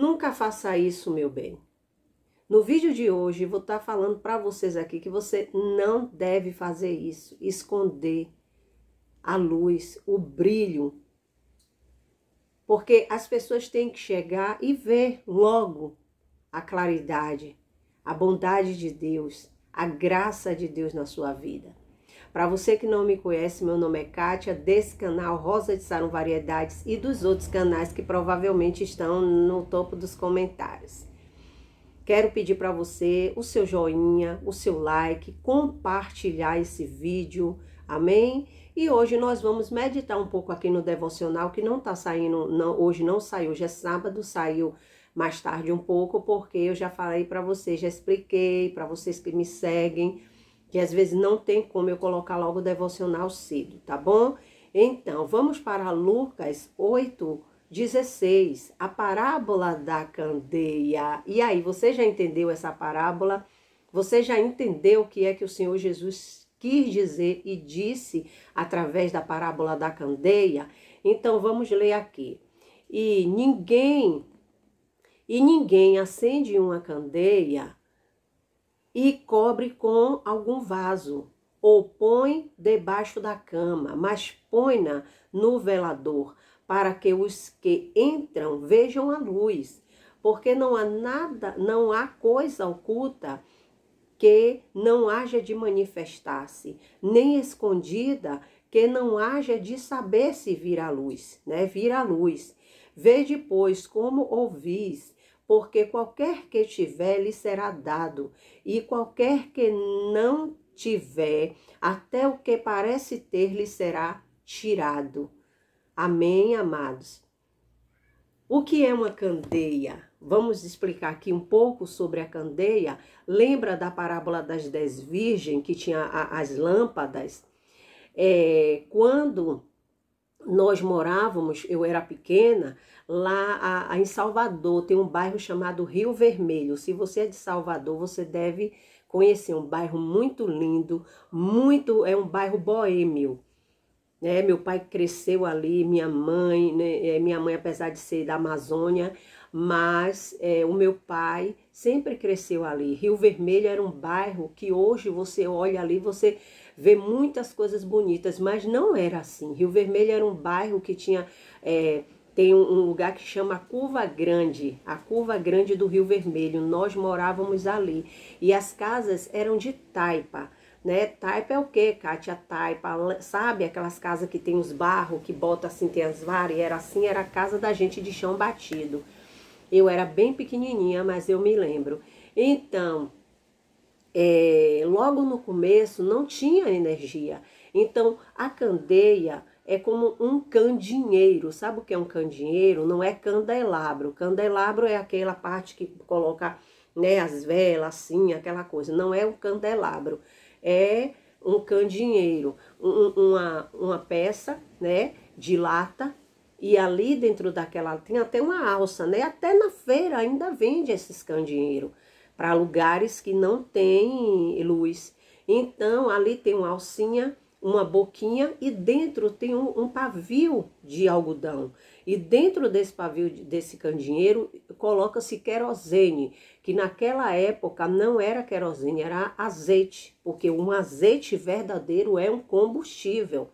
Nunca faça isso, meu bem. No vídeo de hoje, vou estar tá falando para vocês aqui que você não deve fazer isso, esconder a luz, o brilho, porque as pessoas têm que chegar e ver logo a claridade, a bondade de Deus, a graça de Deus na sua vida. Para você que não me conhece, meu nome é Kátia, desse canal Rosa de Sarum Variedades e dos outros canais que provavelmente estão no topo dos comentários. Quero pedir para você o seu joinha, o seu like, compartilhar esse vídeo, amém? E hoje nós vamos meditar um pouco aqui no devocional que não está saindo, não, hoje não saiu, hoje é sábado, saiu mais tarde um pouco, porque eu já falei para vocês, já expliquei para vocês que me seguem que às vezes não tem como eu colocar logo o devocional cedo, tá bom? Então, vamos para Lucas 8, 16, a parábola da candeia. E aí, você já entendeu essa parábola? Você já entendeu o que é que o Senhor Jesus quis dizer e disse através da parábola da candeia? Então, vamos ler aqui. E ninguém e ninguém acende uma candeia e cobre com algum vaso, ou põe debaixo da cama, mas põe-na no velador, para que os que entram vejam a luz, porque não há nada, não há coisa oculta que não haja de manifestar-se, nem escondida que não haja de saber se vir à luz, né? Vir à luz. Vede, pois, como ouvis porque qualquer que tiver lhe será dado, e qualquer que não tiver, até o que parece ter lhe será tirado. Amém, amados? O que é uma candeia? Vamos explicar aqui um pouco sobre a candeia. Lembra da parábola das dez virgens, que tinha a, as lâmpadas? É, quando nós morávamos, eu era pequena, Lá a, a, em Salvador tem um bairro chamado Rio Vermelho. Se você é de Salvador, você deve conhecer um bairro muito lindo, muito é um bairro boêmio. Né? Meu pai cresceu ali, minha mãe, né? É, minha mãe apesar de ser da Amazônia, mas é, o meu pai sempre cresceu ali. Rio Vermelho era um bairro que hoje você olha ali, você vê muitas coisas bonitas, mas não era assim. Rio Vermelho era um bairro que tinha é, tem um lugar que chama Curva Grande, a Curva Grande do Rio Vermelho. Nós morávamos ali e as casas eram de taipa, né? Taipa é o quê Kátia? Taipa, sabe aquelas casas que tem os barros, que bota assim, tem as varas, era assim, era a casa da gente de chão batido. Eu era bem pequenininha, mas eu me lembro. Então, é, logo no começo não tinha energia. Então, a candeia é como um candinheiro. Sabe o que é um candinheiro? Não é candelabro. Candelabro é aquela parte que coloca né, as velas, assim, aquela coisa. Não é um candelabro, é um candinheiro, um, uma, uma peça né, de lata. E ali dentro daquela tem até uma alça, né? Até na feira ainda vende esses candinheiro para lugares que não tem luz. Então ali tem uma alcinha uma boquinha e dentro tem um, um, pavio de algodão. E dentro desse pavio desse candinheiro coloca-se querosene, que naquela época não era querosene, era azeite, porque um azeite verdadeiro é um combustível.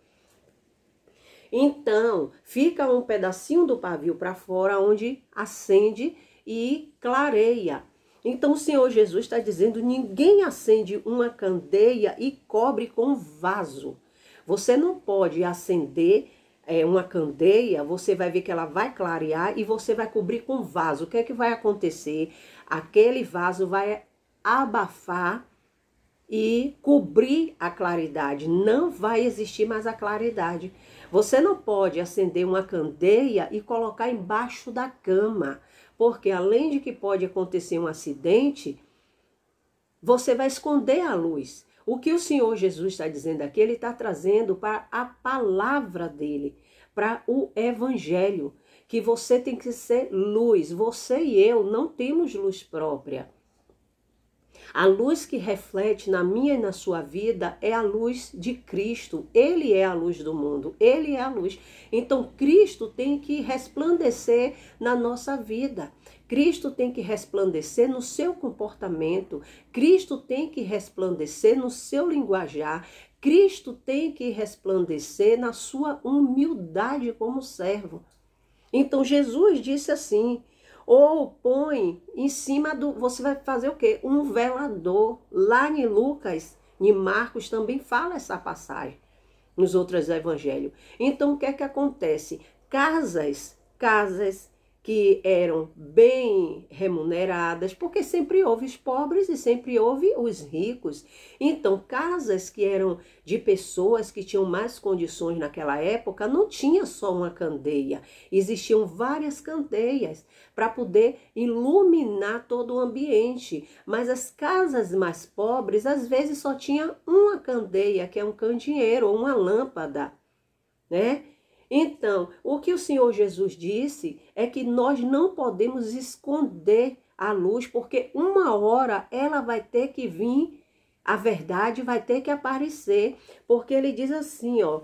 Então, fica um pedacinho do pavio para fora onde acende e clareia então o Senhor Jesus está dizendo: ninguém acende uma candeia e cobre com vaso. Você não pode acender é, uma candeia, você vai ver que ela vai clarear e você vai cobrir com vaso. O que é que vai acontecer? Aquele vaso vai abafar e cobrir a claridade. Não vai existir mais a claridade. Você não pode acender uma candeia e colocar embaixo da cama porque além de que pode acontecer um acidente, você vai esconder a luz. O que o Senhor Jesus está dizendo aqui, ele está trazendo para a palavra dele, para o evangelho, que você tem que ser luz. Você e eu não temos luz própria. A luz que reflete na minha e na sua vida é a luz de Cristo. Ele é a luz do mundo, ele é a luz. Então, Cristo tem que resplandecer na nossa vida. Cristo tem que resplandecer no seu comportamento, Cristo tem que resplandecer no seu linguajar, Cristo tem que resplandecer na sua humildade como servo. Então Jesus disse assim: ou põe em cima do. Você vai fazer o quê? Um velador. Lá em Lucas, em Marcos também fala essa passagem, nos outros evangelhos. Então o que é que acontece? Casas, casas que eram bem remuneradas, porque sempre houve os pobres e sempre houve os ricos. Então, casas que eram de pessoas que tinham mais condições naquela época, não tinha só uma candeia, existiam várias candeias para poder iluminar todo o ambiente. Mas as casas mais pobres, às vezes só tinha uma candeia, que é um candeeiro ou uma lâmpada, né? Então, o que o Senhor Jesus disse é que nós não podemos esconder a luz, porque uma hora ela vai ter que vir, a verdade vai ter que aparecer, porque ele diz assim, ó.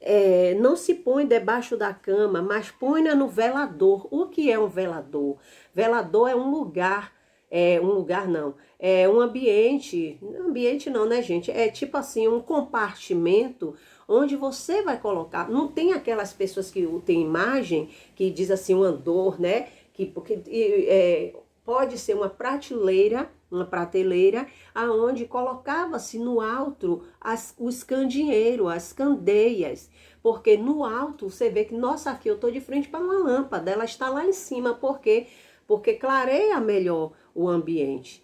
É, não se põe debaixo da cama, mas põe-na no velador. O que é um velador? Velador é um lugar, é um lugar não, é um ambiente, ambiente não, né, gente? É tipo assim, um compartimento onde você vai colocar. Não tem aquelas pessoas que têm imagem que diz assim um andor, né? Que porque é, pode ser uma prateleira, uma prateleira, aonde colocava-se no alto as, os candeeiros, as candeias, porque no alto você vê que nossa aqui eu estou de frente para uma lâmpada, ela está lá em cima, porque porque clareia melhor o ambiente.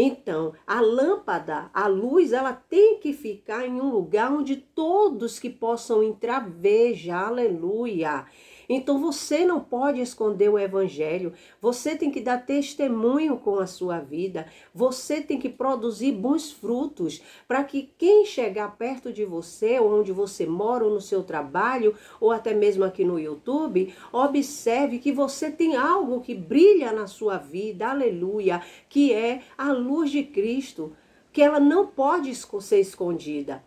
Então, a lâmpada, a luz, ela tem que ficar em um lugar onde todos que possam entrar vejam. Aleluia. Então você não pode esconder o evangelho, você tem que dar testemunho com a sua vida, você tem que produzir bons frutos para que quem chegar perto de você, ou onde você mora, ou no seu trabalho, ou até mesmo aqui no YouTube, observe que você tem algo que brilha na sua vida, aleluia, que é a luz de Cristo que ela não pode ser escondida.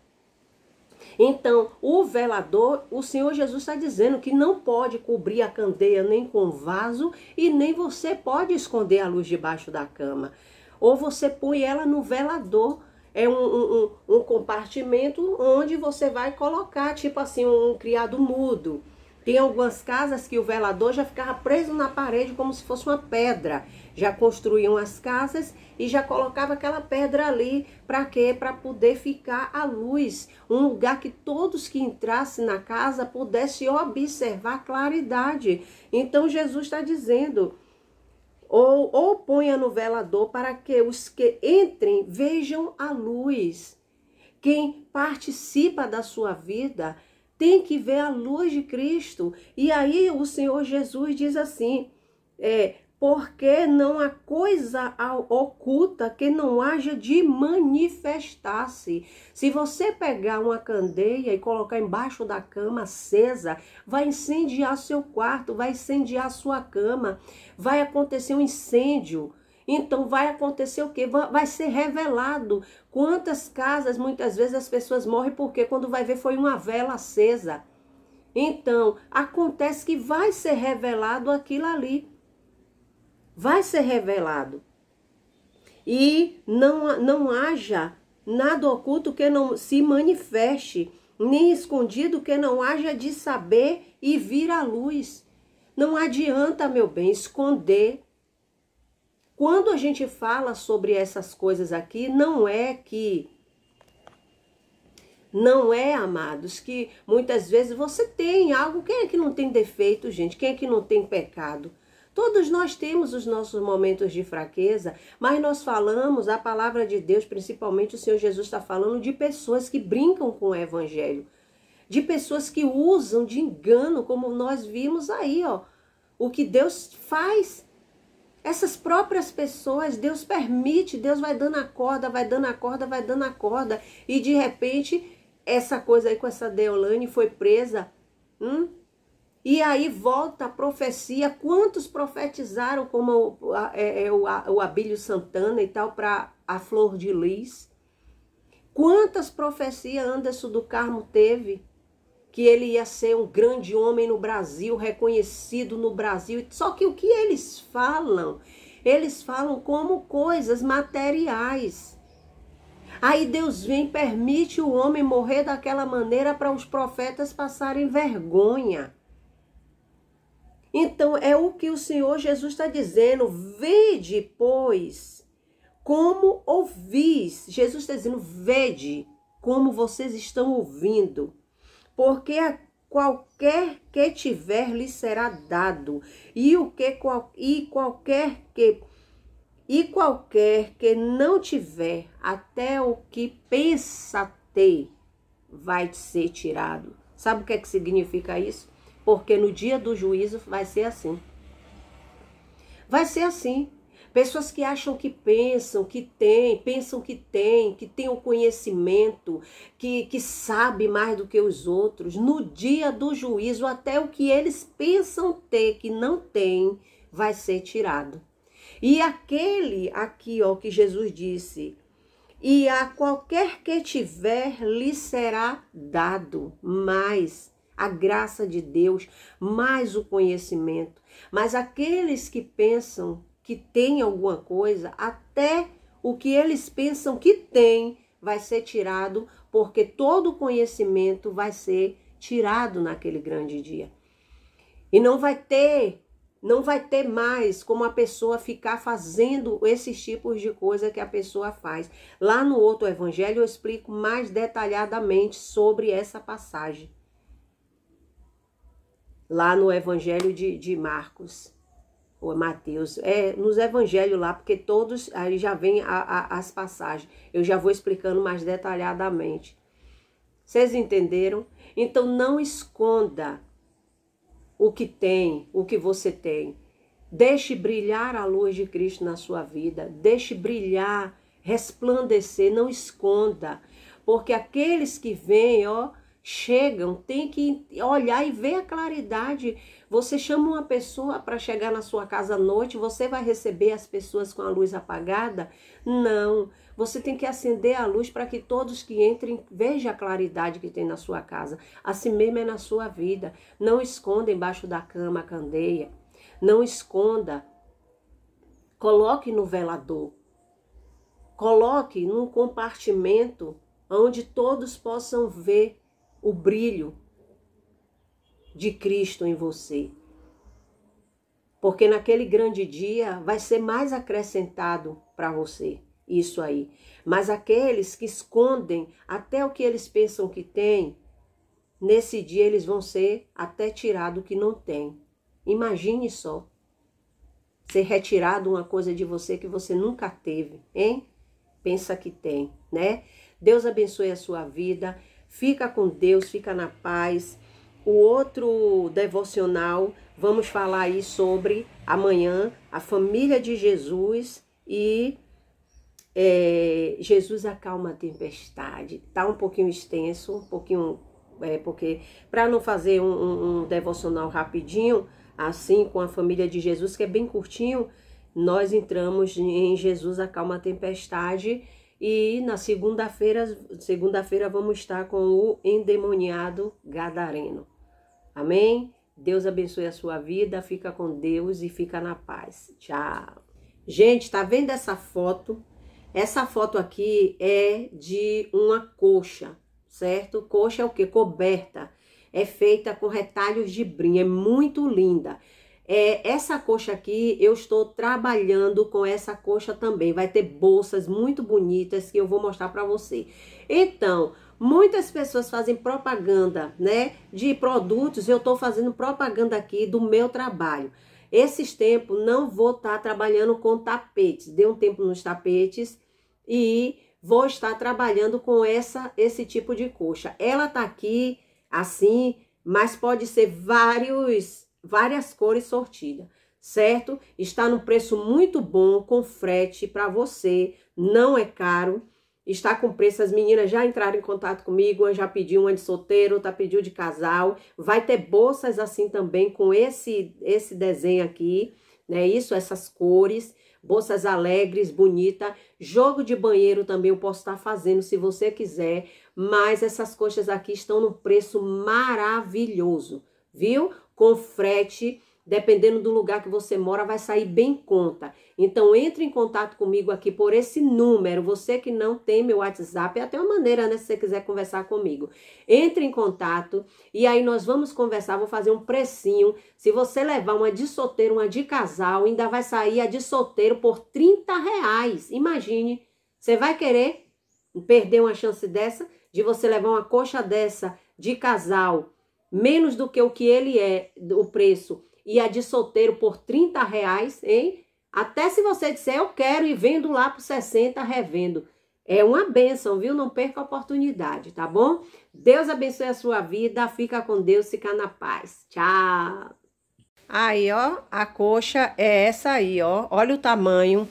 Então, o velador, o Senhor Jesus está dizendo que não pode cobrir a candeia nem com vaso e nem você pode esconder a luz debaixo da cama. Ou você põe ela no velador. É um, um, um, um compartimento onde você vai colocar, tipo assim, um criado mudo tem algumas casas que o velador já ficava preso na parede como se fosse uma pedra. Já construíam as casas e já colocava aquela pedra ali para quê? Para poder ficar a luz, um lugar que todos que entrassem na casa pudessem observar a claridade. Então Jesus está dizendo: ou, ou ponha no velador para que os que entrem vejam a luz. Quem participa da sua vida tem que ver a luz de Cristo. E aí o Senhor Jesus diz assim: é, porque não há coisa oculta que não haja de manifestar-se. Se você pegar uma candeia e colocar embaixo da cama acesa, vai incendiar seu quarto, vai incendiar sua cama, vai acontecer um incêndio. Então vai acontecer o quê? Vai ser revelado. Quantas casas muitas vezes as pessoas morrem porque quando vai ver foi uma vela acesa. Então, acontece que vai ser revelado aquilo ali. Vai ser revelado. E não, não haja nada oculto que não se manifeste, nem escondido que não haja de saber e vir à luz. Não adianta, meu bem, esconder quando a gente fala sobre essas coisas aqui, não é que não é, amados, que muitas vezes você tem algo. Quem é que não tem defeito, gente? Quem é que não tem pecado? Todos nós temos os nossos momentos de fraqueza, mas nós falamos, a palavra de Deus, principalmente o Senhor Jesus está falando de pessoas que brincam com o evangelho, de pessoas que usam de engano, como nós vimos aí, ó. O que Deus faz essas próprias pessoas, Deus permite, Deus vai dando a corda, vai dando a corda, vai dando a corda. E de repente, essa coisa aí com essa Deolane foi presa. Hum? E aí volta a profecia. Quantos profetizaram, como o, é, é, o, o Abílio Santana e tal, para a Flor de Lis? Quantas profecias Anderson do Carmo teve? que ele ia ser um grande homem no Brasil, reconhecido no Brasil. Só que o que eles falam, eles falam como coisas materiais. Aí Deus vem, permite o homem morrer daquela maneira para os profetas passarem vergonha. Então é o que o Senhor Jesus está dizendo. Vede, pois, como ouvis. Jesus está dizendo, vede como vocês estão ouvindo porque a qualquer que tiver lhe será dado, e o que qual, e qualquer que e qualquer que não tiver até o que pensa ter vai ser tirado. Sabe o que é que significa isso? Porque no dia do juízo vai ser assim. Vai ser assim. Pessoas que acham que pensam, que têm, pensam que têm, que têm o conhecimento, que, que sabe mais do que os outros. No dia do juízo, até o que eles pensam ter, que não têm, vai ser tirado. E aquele aqui, ó, que Jesus disse, e a qualquer que tiver lhe será dado mais a graça de Deus, mais o conhecimento. Mas aqueles que pensam que tem alguma coisa, até o que eles pensam que tem vai ser tirado, porque todo o conhecimento vai ser tirado naquele grande dia. E não vai ter, não vai ter mais como a pessoa ficar fazendo esses tipos de coisa que a pessoa faz. Lá no outro evangelho eu explico mais detalhadamente sobre essa passagem. Lá no evangelho de, de Marcos ou Mateus, é nos evangelhos lá, porque todos aí já vem a, a, as passagens. Eu já vou explicando mais detalhadamente. Vocês entenderam? Então não esconda o que tem, o que você tem. Deixe brilhar a luz de Cristo na sua vida. Deixe brilhar, resplandecer, não esconda. Porque aqueles que vêm, ó, chegam, tem que olhar e ver a claridade. Você chama uma pessoa para chegar na sua casa à noite, você vai receber as pessoas com a luz apagada? Não. Você tem que acender a luz para que todos que entrem vejam a claridade que tem na sua casa. Assim mesmo é na sua vida. Não esconda embaixo da cama a candeia. Não esconda. Coloque no velador. Coloque num compartimento onde todos possam ver o brilho de Cristo em você. Porque naquele grande dia vai ser mais acrescentado para você isso aí. Mas aqueles que escondem até o que eles pensam que têm, nesse dia eles vão ser até tirado o que não tem. Imagine só. Ser retirado uma coisa de você que você nunca teve, hein? Pensa que tem, né? Deus abençoe a sua vida. Fica com Deus, fica na paz. O outro devocional, vamos falar aí sobre amanhã a família de Jesus e é, Jesus acalma a tempestade. Tá um pouquinho extenso, um pouquinho. É, porque para não fazer um, um, um devocional rapidinho, assim com a família de Jesus, que é bem curtinho, nós entramos em Jesus acalma a tempestade e na segunda-feira, segunda-feira vamos estar com o endemoniado gadareno. Amém? Deus abençoe a sua vida, fica com Deus e fica na paz. Tchau. Gente, tá vendo essa foto? Essa foto aqui é de uma coxa, certo? Coxa é o que? Coberta. É feita com retalhos de brim, é muito linda. É, essa coxa aqui, eu estou trabalhando com essa coxa também. Vai ter bolsas muito bonitas que eu vou mostrar para você. Então, muitas pessoas fazem propaganda, né? De produtos, eu estou fazendo propaganda aqui do meu trabalho. Esses tempos, não vou estar tá trabalhando com tapetes. Dei um tempo nos tapetes e vou estar trabalhando com essa esse tipo de coxa. Ela tá aqui assim, mas pode ser vários várias cores sortidas, certo? Está num preço muito bom, com frete para você, não é caro. Está com preço, as meninas já entraram em contato comigo, já pediu uma de solteiro, outra tá, pediu de casal. Vai ter bolsas assim também com esse esse desenho aqui, né? Isso, essas cores bolsas alegres, bonita, jogo de banheiro também eu posso estar fazendo se você quiser, mas essas coxas aqui estão num preço maravilhoso, viu? com frete, dependendo do lugar que você mora, vai sair bem conta. Então entre em contato comigo aqui por esse número. Você que não tem meu WhatsApp, é até uma maneira, né, se você quiser conversar comigo. Entre em contato e aí nós vamos conversar, vou fazer um precinho. Se você levar uma de solteiro, uma de casal, ainda vai sair a de solteiro por 30 reais. Imagine, você vai querer perder uma chance dessa? De você levar uma coxa dessa de casal menos do que o que ele é, o preço, e a de solteiro por 30 reais, hein? Até se você disser eu quero e vendo lá por 60, revendo. É uma benção, viu? Não perca a oportunidade, tá bom? Deus abençoe a sua vida, fica com Deus, fica na paz. Tchau! Aí, ó, a coxa é essa aí, ó. Olha o tamanho.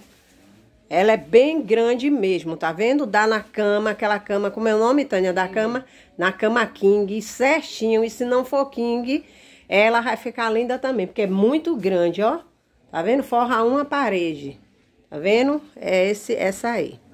Ela é bem grande mesmo, tá vendo? Dá na cama, aquela cama, como é o nome, Tânia? Da cama? Na cama King, certinho. E se não for King, ela vai ficar linda também, porque é muito grande, ó. Tá vendo? Forra uma parede. Tá vendo? É esse, essa aí.